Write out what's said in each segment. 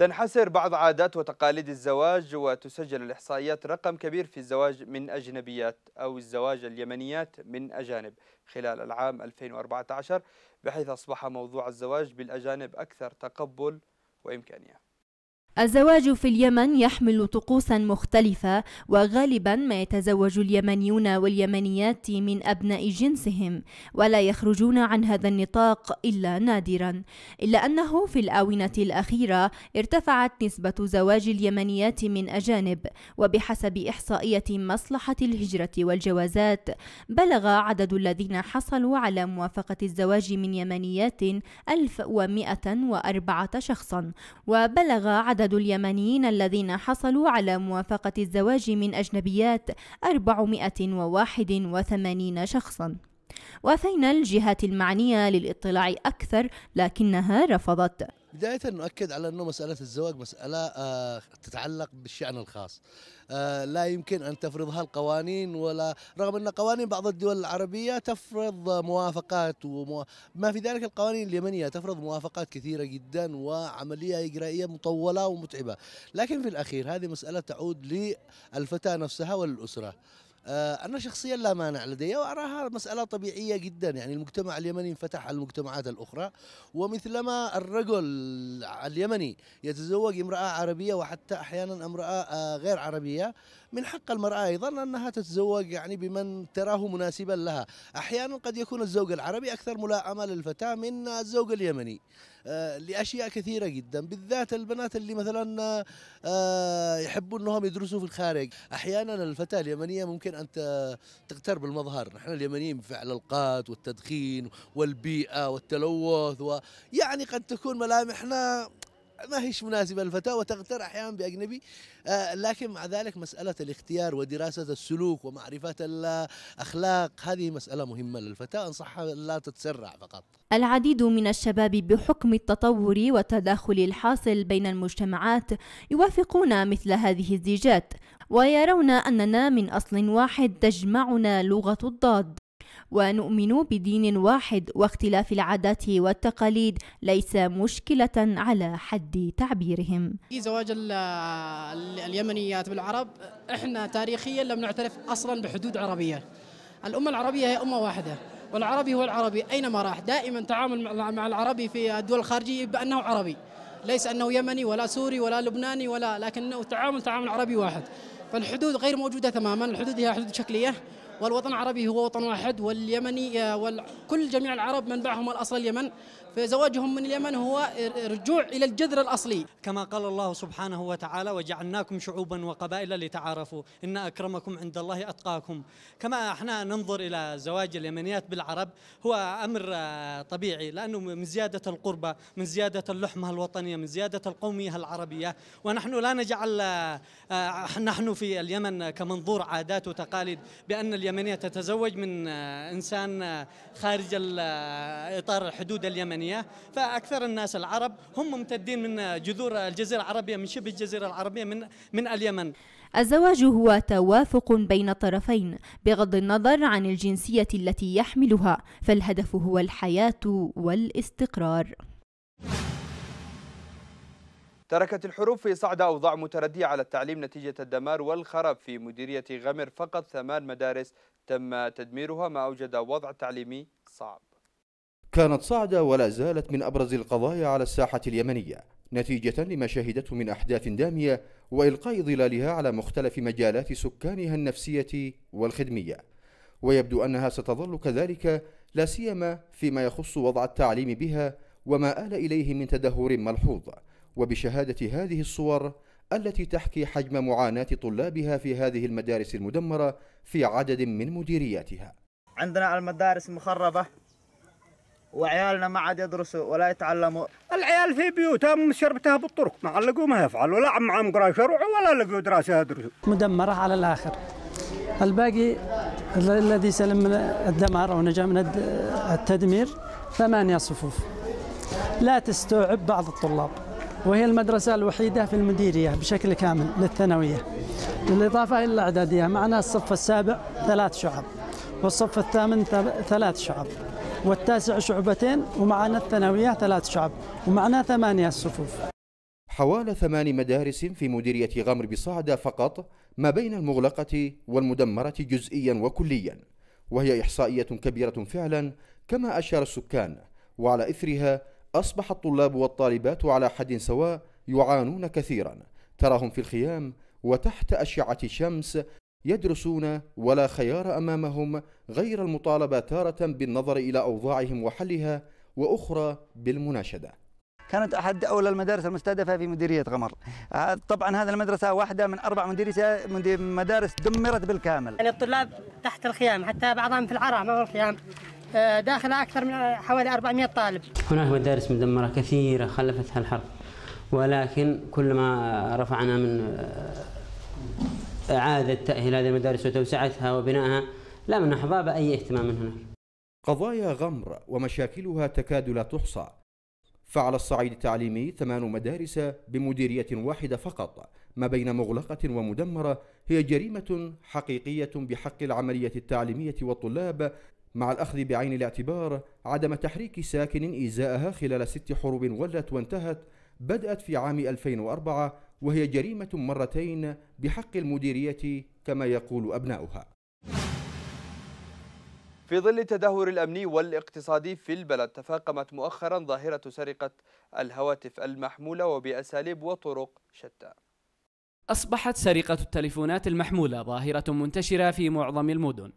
تنحسر بعض عادات وتقاليد الزواج وتسجل الإحصائيات رقم كبير في الزواج من أجنبيات أو الزواج اليمنيات من أجانب خلال العام 2014 بحيث أصبح موضوع الزواج بالأجانب أكثر تقبل وإمكانيات الزواج في اليمن يحمل طقوسا مختلفة وغالبا ما يتزوج اليمنيون واليمنيات من أبناء جنسهم ولا يخرجون عن هذا النطاق إلا نادرا إلا أنه في الآونة الأخيرة ارتفعت نسبة زواج اليمنيات من أجانب وبحسب إحصائية مصلحة الهجرة والجوازات بلغ عدد الذين حصلوا على موافقة الزواج من يمنيات 1114 شخصا وبلغ عدد عدد اليمنيين الذين حصلوا على موافقة الزواج من أجنبيات 481 شخصاً وفين الجهات المعنية للاطلاع أكثر لكنها رفضت بداية نؤكد على أنه مسألة الزواج مسألة آه، تتعلق بالشأن الخاص آه، لا يمكن أن تفرضها القوانين ولا رغم أن قوانين بعض الدول العربية تفرض موافقات وما في ذلك القوانين اليمنية تفرض موافقات كثيرة جدا وعملية إجرائية مطولة ومتعبة لكن في الأخير هذه مسألة تعود للفتاة نفسها وللأسرة آه، أنا شخصيا لا مانع لدي وأراها مسألة طبيعية جدا يعني المجتمع اليمني انفتح على المجتمعات الأخرى ومثلما الرجل اليمني يتزوج امرأة عربية وحتى أحيانا امرأة آه، غير عربية من حق المرأة أيضا أنها تتزوج يعني بمن تراه مناسبا لها أحيانا قد يكون الزوج العربي أكثر ملائمة للفتاة من الزوج اليمني آه، لاشياء كثيره جدا بالذات البنات اللي مثلا آه، يحبوا انهم يدرسوا في الخارج احيانا الفتاه اليمنيه ممكن ان تغتر بالمظهر نحن اليمنيين بفعل القات والتدخين والبيئه والتلوث ويعني قد تكون ملامحنا ما هيش مناسبة الفتاة وتغتر أحيانا بأجنبي آه، لكن مع ذلك مسألة الاختيار ودراسة السلوك ومعرفة الأخلاق هذه مسألة مهمة للفتاة أنصحها لا تتسرع فقط العديد من الشباب بحكم التطور والتداخل الحاصل بين المجتمعات يوافقون مثل هذه الزيجات ويرون أننا من أصل واحد تجمعنا لغة الضاد ونؤمن بدين واحد واختلاف العادات والتقاليد ليس مشكلة على حد تعبيرهم في زواج اليمنيات بالعرب احنا تاريخيا لم نعترف اصلا بحدود عربية الأمة العربية هي أمة واحدة والعربي هو العربي أينما راح دائما تعامل مع العربي في الدول الخارجية بأنه عربي ليس أنه يمني ولا سوري ولا لبناني ولا لكنه تعامل تعامل عربي واحد فالحدود غير موجودة تماما الحدود هي حدود شكلية والوطن العربي هو وطن واحد واليمني وكل جميع العرب منبعهم الأصل اليمن فزواجهم من اليمن هو رجوع إلى الجذر الأصلي كما قال الله سبحانه وتعالى وجعلناكم شعوبا وقبائل لتعارفوا إن أكرمكم عند الله أتقاكم كما احنا ننظر إلى زواج اليمنيات بالعرب هو أمر آه، طبيعي لأنه من زيادة القربة من زيادة اللحمة الوطنية من زيادة القومية العربية ونحن لا نجعل آه، آه، نحن في اليمن كمنظور عادات وتقاليد بأن اليمنية تتزوج من آه، إنسان آه، خارج آه، إطار الحدود اليمنية فأكثر الناس العرب هم ممتدين من جذور الجزيرة العربية من شبه الجزيرة العربية من, من اليمن الزواج هو توافق بين طرفين بغض النظر عن الجنسية التي يحملها فالهدف هو الحياة والاستقرار تركت الحروب في صعدة أوضاع متردية على التعليم نتيجة الدمار والخراب في مديرية غمر فقط ثمان مدارس تم تدميرها ما أوجد وضع تعليمي صعب كانت صعدة ولا زالت من أبرز القضايا على الساحة اليمنية نتيجة لما شهدته من أحداث دامية وإلقاء ظلالها على مختلف مجالات سكانها النفسية والخدمية ويبدو أنها ستظل كذلك لا سيما فيما يخص وضع التعليم بها وما آل إليه من تدهور ملحوظ وبشهادة هذه الصور التي تحكي حجم معاناة طلابها في هذه المدارس المدمرة في عدد من مديرياتها عندنا المدارس مخربة وعيالنا ما عاد يدرسوا ولا يتعلموا العيال في بيوتهم شربتها بالطرق ما علقوا ما يفعلوا لا عم عم قراءة شرع ولا لقوا دراسة يدرسوا مدمرة على الآخر الباقي الذي سلم من الدمار أو نجا من التدمير ثمانية صفوف لا تستوعب بعض الطلاب وهي المدرسة الوحيدة في المديرية بشكل كامل للثانوية بالإضافة إلى الإعدادية معنا الصف السابع ثلاث شعب والصف الثامن ثلاث شعب والتاسع شعبتين ومعنا الثانوية ثلاث شعب ومعنا ثمانية صفوف حوالي ثمان مدارس في مديرية غمر بصعدة فقط ما بين المغلقة والمدمرة جزئيا وكليا وهي إحصائية كبيرة فعلا كما أشار السكان وعلى إثرها أصبح الطلاب والطالبات على حد سواء يعانون كثيرا تراهم في الخيام وتحت أشعة الشمس يدرسون ولا خيار أمامهم غير المطالبة تارة بالنظر إلى أوضاعهم وحلها وأخرى بالمناشدة كانت احد اولى المدارس المستهدفه في مديريه قمر. آه، طبعا هذه المدرسه واحده من اربع مدارس مدارس دمرت بالكامل. يعني الطلاب تحت الخيام حتى بعضهم في العرى ما هو الخيام آه، داخل أكثر من حوالي 400 طالب هناك مدارس مدمرة كثيرة خلفتها الحرب ولكن كلما رفعنا من آه، إعادة تأهيل هذه المدارس وتوسعتها وبنائها لم نحظى بأي اهتمام من هناك قضايا غمر ومشاكلها تكاد لا تحصى فعلى الصعيد التعليمي ثمان مدارس بمديرية واحدة فقط ما بين مغلقة ومدمرة هي جريمة حقيقية بحق العملية التعليمية والطلاب مع الأخذ بعين الاعتبار عدم تحريك ساكن إزاءها خلال ست حروب ولت وانتهت بدأت في عام 2004 وهي جريمة مرتين بحق المديرية كما يقول أبناؤها في ظل التدهور الأمني والاقتصادي في البلد تفاقمت مؤخرا ظاهرة سرقة الهواتف المحمولة وبأساليب وطرق شتى أصبحت سرقة التليفونات المحمولة ظاهرة منتشرة في معظم المدن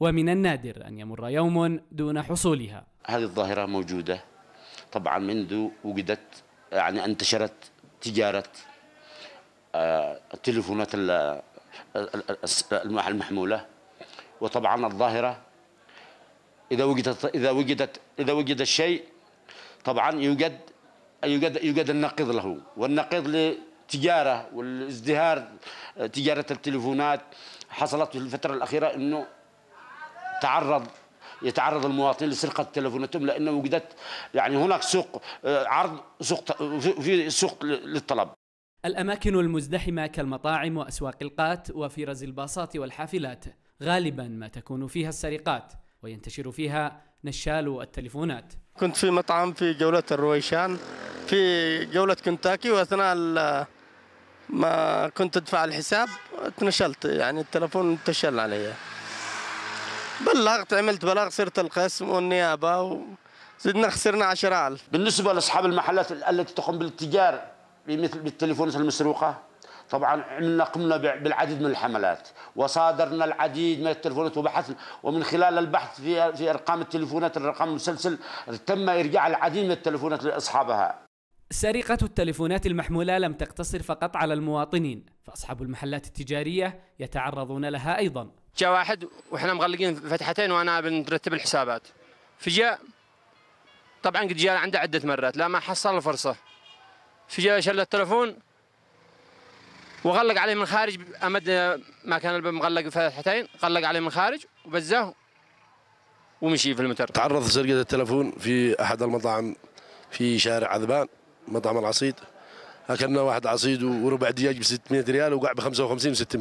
ومن النادر أن يمر يوم دون حصولها هذه الظاهرة موجودة طبعا منذ وجدت يعني انتشرت تجارة آه، التليفونات المحمولة وطبعا الظاهرة إذا وجدت إذا وجدت إذا وجد الشيء طبعا يوجد يوجد يوجد النقيض له والنقيض للتجارة والازدهار تجارة التليفونات حصلت في الفترة الأخيرة أنه تعرض يتعرض المواطنين لسرقه تلفوناتهم لانه وجدت يعني هناك سوق آه، عرض سوق في سوق للطلب الاماكن المزدحمه كالمطاعم واسواق القات وفرز الباصات والحافلات غالبا ما تكون فيها السرقات وينتشر فيها نشال التلفونات كنت في مطعم في جولة الرويشان في جولة كنتاكي وأثناء ما كنت أدفع الحساب تنشلت يعني التلفون تشل علي بلغت عملت بلاغ صرت القسم والنيابه وزدنا خسرنا 10000 بالنسبه لاصحاب المحلات التي تقوم بالاتجار مثل بالتليفونات المسروقه طبعا عملنا قمنا بالعديد من الحملات وصادرنا العديد من التليفونات وبحثنا ومن خلال البحث في في ارقام التليفونات الرقم المسلسل تم ارجاع العديد من التليفونات لاصحابها سرقة التلفونات المحمولة لم تقتصر فقط على المواطنين فأصحاب المحلات التجارية يتعرضون لها أيضا جاء واحد وإحنا مغلقين فتحتين وأنا بنرتب الحسابات فجاء طبعا قد جاء عنده عدة مرات لا ما حصل الفرصة فجاء شل التلفون وغلق عليه من خارج أمد ما كان الباب مغلق فتحتين غلق عليه من خارج وبزه ومشي في المتر تعرض سرقة التلفون في أحد المطاعم في شارع عذبان مطعم العصيد اكلنا واحد عصيد وربع دياج ب 600 ريال وقع ب 55 و600 انت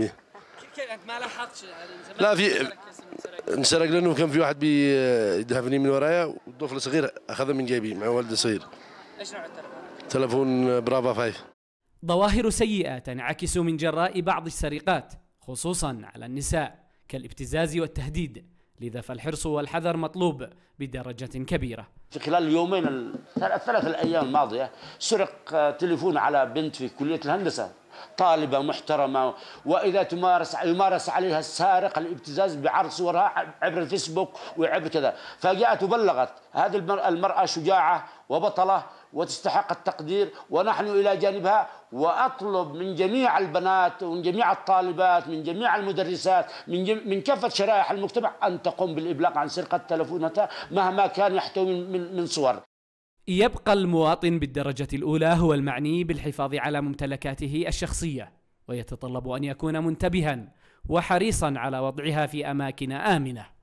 ما لاحظتش يعني لا في انسرق لانه كان في واحد بيدهفني من ورايا والطفل صغير اخذه من جيبي مع والده صغير ايش نوع التلفون؟ تلفون برافا فايف ظواهر سيئة تنعكس من جراء بعض السرقات خصوصا على النساء كالابتزاز والتهديد لذا فالحرص والحذر مطلوب بدرجة كبيرة في خلال اليومين الثلاث الأيام الماضية سرق تليفون على بنت في كلية الهندسة طالبة محترمة وإذا تمارس يمارس عليها السارق الابتزاز بعرض صورها عبر الفيسبوك وعبر كذا فجاءت وبلغت هذه المرأة شجاعة وبطلة وتستحق التقدير ونحن إلى جانبها وأطلب من جميع البنات ومن جميع الطالبات من جميع المدرسات من, جم... من كافة شرائح المجتمع أن تقوم بالإبلاغ عن سرقة تلفونها مهما كان يحتوي من, من, من صور يبقى المواطن بالدرجة الأولى هو المعني بالحفاظ على ممتلكاته الشخصية ويتطلب أن يكون منتبها وحريصا على وضعها في أماكن آمنة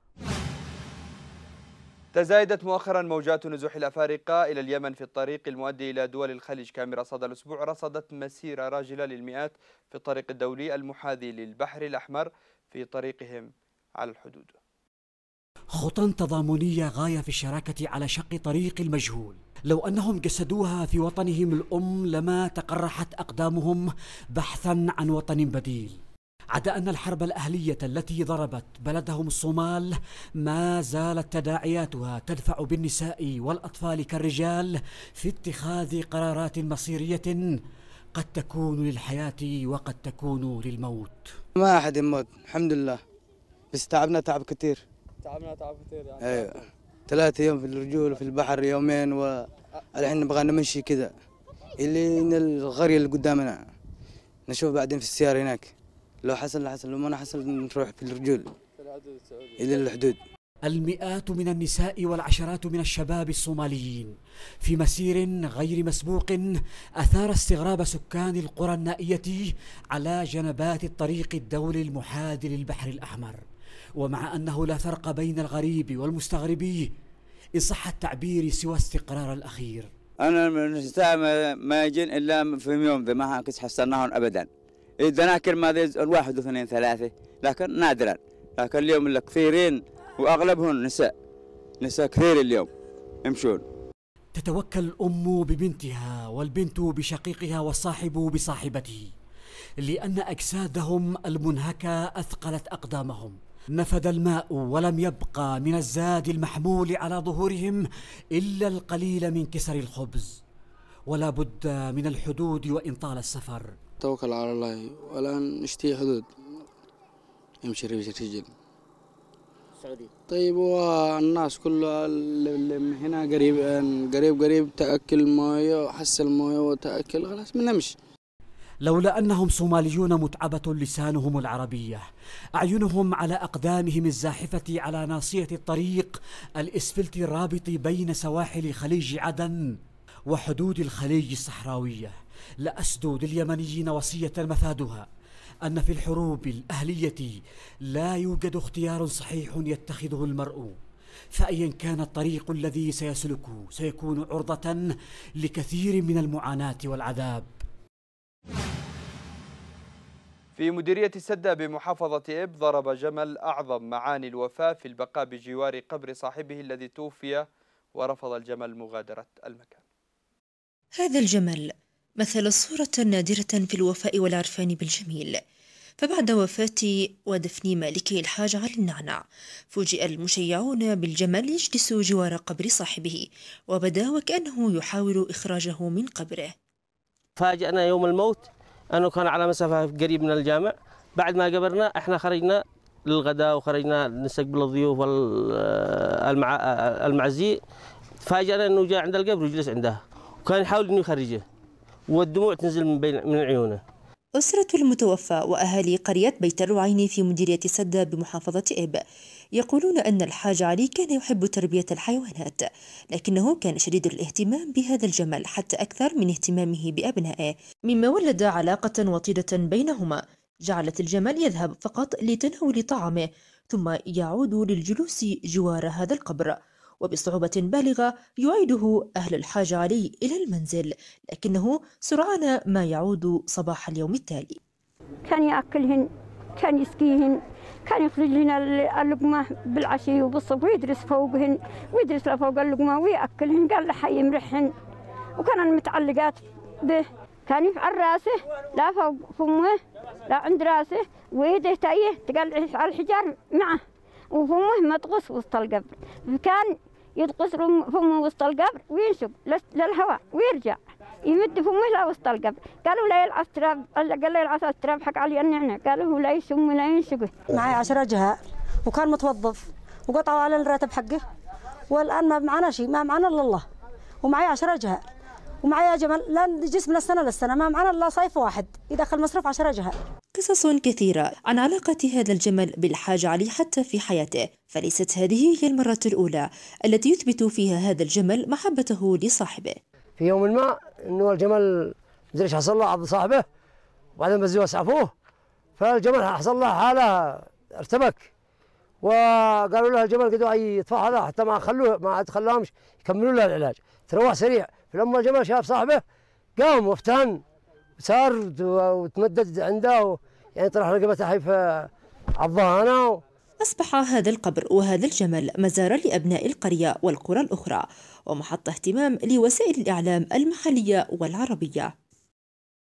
تزايدت مؤخرا موجات نزوح الأفارقة إلى اليمن في الطريق المؤدي إلى دول الخليج كاميرا صدى الأسبوع رصدت مسيرة راجلة للمئات في الطريق الدولي المحاذي للبحر الأحمر في طريقهم على الحدود خطى تضامنية غاية في الشراكة على شق طريق المجهول لو أنهم جسدوها في وطنهم الأم لما تقرحت أقدامهم بحثا عن وطن بديل عدا أن الحرب الأهلية التي ضربت بلدهم الصومال ما زالت تداعياتها تدفع بالنساء والأطفال كالرجال في اتخاذ قرارات مصيرية قد تكون للحياة وقد تكون للموت ما أحد يموت الحمد لله بس تعبنا تعب كثير تعبنا تعب كثير يعني أيوة. ثلاثة يوم في الرجول وفي البحر يومين والحين نبغى نمشي كذا اللي الغرية اللي قدامنا نشوف بعدين في السيارة هناك لو حصل حصل لو ما حصل نروح الرجول إلى الحدود المئات من النساء والعشرات من الشباب الصوماليين في مسير غير مسبوق أثار استغراب سكان القرى النائية على جنبات الطريق الدولي المحاد للبحر الأحمر ومع أنه لا فرق بين الغريب والمستغرب إن صح التعبير سوى استقرار الأخير أنا من النساء ما جن إلا في يوم ما حصلناهم أبدا الدناكر ما واحد واثنين ثلاثة لكن نادرا لكن اليوم الكثيرين وأغلبهم نساء نساء كثير اليوم يمشون تتوكل الأم ببنتها والبنت بشقيقها والصاحب بصاحبته لأن أجسادهم المنهكة أثقلت أقدامهم نفد الماء ولم يبقى من الزاد المحمول على ظهورهم إلا القليل من كسر الخبز ولا بد من الحدود وإن طال السفر توكل على الله والآن نشتي حدود يمشي رجل رجل السعودية طيب والناس كلها اللي هنا قريب قريب قريب تأكل موية وحسل موية وتأكل خلاص بنمشي لولا أنهم صوماليون متعبة لسانهم العربية أعينهم على أقدامهم الزاحفة على ناصية الطريق الإسفلت الرابط بين سواحل خليج عدن وحدود الخليج الصحراوية لأسدد اليمنيين وصية مفادها أن في الحروب الأهلية لا يوجد اختيار صحيح يتخذه المرء فأيا كان الطريق الذي سيسلكه سيكون عرضة لكثير من المعاناة والعذاب في مديرية السدة بمحافظة إب ضرب جمل أعظم معاني الوفاة في البقاء بجوار قبر صاحبه الذي توفي ورفض الجمل مغادرة المكان هذا الجمل مثل صورة نادرة في الوفاء والعرفان بالجميل فبعد وفاة ودفن مالكه الحاج علي النعنع فوجئ المشيعون بالجمل يجلس جوار قبر صاحبه وبدا وكأنه يحاول إخراجه من قبره فاجأنا يوم الموت أنه كان على مسافة قريب من الجامع بعد ما قبرنا احنا خرجنا للغداء وخرجنا نستقبل الضيوف المعزي فاجأنا أنه جاء عند القبر وجلس عنده وكان يحاول انه يخرجه والدموع تنزل من بين من عيونه أسرة المتوفى وأهالي قرية بيت الرعيني في مديرية سدة بمحافظة إب يقولون أن الحاج علي كان يحب تربية الحيوانات لكنه كان شديد الاهتمام بهذا الجمل حتى أكثر من اهتمامه بأبنائه مما ولد علاقة وطيدة بينهما جعلت الجمل يذهب فقط لتناول طعامه ثم يعود للجلوس جوار هذا القبر وبصعوبة بالغة يعيده أهل الحاج علي إلى المنزل لكنه سرعان ما يعود صباح اليوم التالي كان يأكلهن كان يسقيهن كان يخرج لنا اللقمة بالعشي وبالصبح ويدرس فوقهن ويدرس لفوق اللقمة ويأكلهن قال له حي مرحن وكان المتعلقات به كان يفعل راسه لا فوق فمه لا عند راسه ويده تايه تقلع على الحجار معه وفمه مطقوس وسط القبر كان يدقس فمه وسط القبر وينشق للهواء ويرجع يمد فمه لوسط القبر قالوا لا يلعث تراب قال لا يلعث تراب حق علي النعنع قالوا لا يشم ولا ينشق معي عشرة جهاء وكان متوظف وقطعوا على الراتب حقه والان ما معنا شيء ما معنا الا الله ومعي عشرة جهاء ومعي جمل لا جسم السنه للسنه ما معنا الا صيف واحد يدخل مصروف عشرة جهاء قصص كثيرة عن علاقة هذا الجمل بالحاج علي حتى في حياته فليست هذه هي المرة الأولى التي يثبت فيها هذا الجمل محبته لصاحبه في يوم ما أنه الجمل مدريش حصل له عض صاحبه وبعدين بزوا اسعفوه فالجمل حصل له حالة ارتبك وقالوا له الجمل قدوا اي يدفع هذا حتى ما خلوه ما عاد خلاهمش يكملوا له العلاج تروح سريع فلما الجمل شاف صاحبه قام وافتن صار وتمدد عنده يعني طرح رقبته حيفا عضانا و... أصبح هذا القبر وهذا الجمل مزارا لأبناء القرية والقرى الأخرى ومحط اهتمام لوسائل الإعلام المحلية والعربية